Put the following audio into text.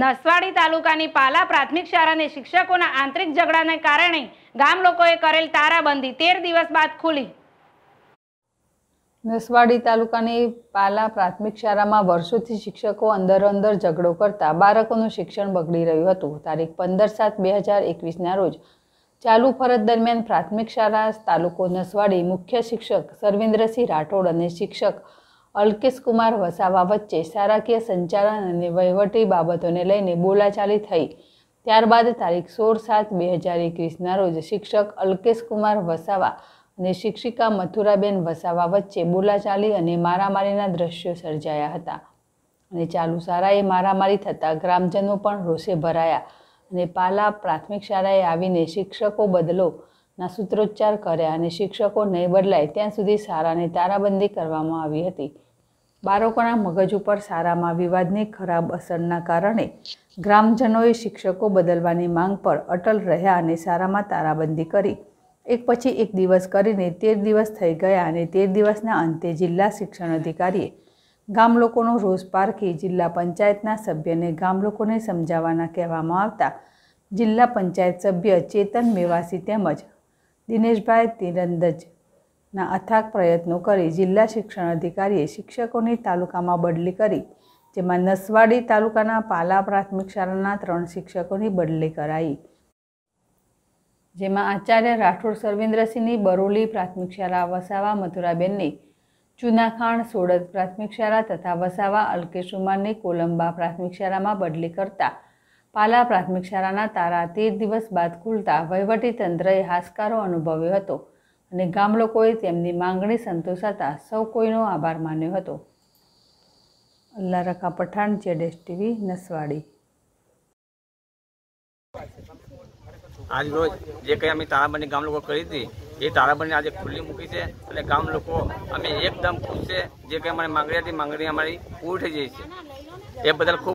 નસવાડી તાલુકાની પાલા પ્રાથમિક શાળાને શિક્ષકોના આંતરિક ઝઘડાને કારણે ગામ લોકોએ કરેલ તારાબંધી તેર દિવસ બાદ ખુલી નસવાડી તાલુકાની પાલા પ્રાથમિક શાળામાં વર્ષોથી શિક્ષકો અંદર અંદર ઝઘડો કરતા બાળકોનું શિક્ષણ બગડી રહ્યું હતું તારીખ પંદર સાત બે હજાર એકવીસના રોજ ચાલુ ફરજ દરમિયાન પ્રાથમિક શાળા તાલુકો નસવાડી મુખ્ય શિક્ષક સર્વેન્દ્રસિંહ રાઠોડ અને શિક્ષક અલ્કેશ કુમાર વસાવા વચ્ચે સારાકીય સંચાલન અને વહીવટી બાબતોને લઈને બોલાચાલી થઈ ત્યારબાદ તારીખ સોળ સાત બે હજાર એકવીસના રોજ શિક્ષક અલ્કેશ કુમાર વસાવા અને શિક્ષિકા મથુરાબેન વસાવા વચ્ચે બોલાચાલી અને મારામારીના દ્રશ્યો સર્જાયા હતા અને ચાલુ શાળાએ મારામારી થતાં ગ્રામજનો પણ રોષે ભરાયા અને પાલા પ્રાથમિક શાળાએ આવીને શિક્ષકો બદલો ના સૂત્રોચ્ચાર કર્યા અને શિક્ષકો નહીં બદલાય ત્યાં સુધી સારાને તારાબંધી કરવામાં આવી હતી બાળકોના મગજ ઉપર સારામાં વિવાદની ખરાબ અસરના કારણે ગ્રામજનોએ શિક્ષકો બદલવાની માંગ પર અટલ રહ્યા અને સારામાં તારાબંધી કરી એક પછી એક દિવસ કરીને તેર દિવસ થઈ ગયા અને તેર દિવસના અંતે જિલ્લા શિક્ષણ અધિકારીએ ગામ લોકોનો રોષ પારખી જિલ્લા પંચાયતના સભ્યને ગામ લોકોને સમજાવવાના કહેવામાં આવતા જિલ્લા પંચાયત સભ્ય ચેતન મેવાસી તેમજ દિનેશભાઈ તિરંદજના અથાગ પ્રયત્નો કરી જિલ્લા શિક્ષણ અધિકારીએ શિક્ષકોની તાલુકામાં બદલી કરી જેમાં નસવાડી તાલુકાના પાલા પ્રાથમિક શાળાના ત્રણ શિક્ષકોની બદલી કરાઈ જેમાં આચાર્ય રાઠોડ સર્વેન્દ્રસિંહની બરોલી પ્રાથમિક શાળા વસાવા મથુરાબેનની ચુનાખાણ સોડત પ્રાથમિક શાળા તથા વસાવા અલ્કેશ ઉમારની કોલંબા પ્રાથમિક શાળામાં બદલી કરતા પાલા પ્રાથમિક શાળાના તારા તેર દિવસ બાદ ખુલતા વહીવટીતંત્રએ હાશકારો અનુભવ્યો હતો અને ગામલોકોએ તેમની માંગણી સંતોષાતા સૌ કોઈનો આભાર માન્યો હતો અલ્લા પઠાણ જેડેસ ટીવી નસવાડી આજ રોજ જે કંઈ અમે તારાબંધી ગામ લોકો કરી હતી એ તારાબંધી આજે ખુલ્લી મૂકી છે અને ગામ લોકો અમે એકદમ ખુશ છે જે કંઈ અમારી માંગણી હતી માંગણી અમારી પૂરી થઈ જઈ છે એ બદલ ખૂબ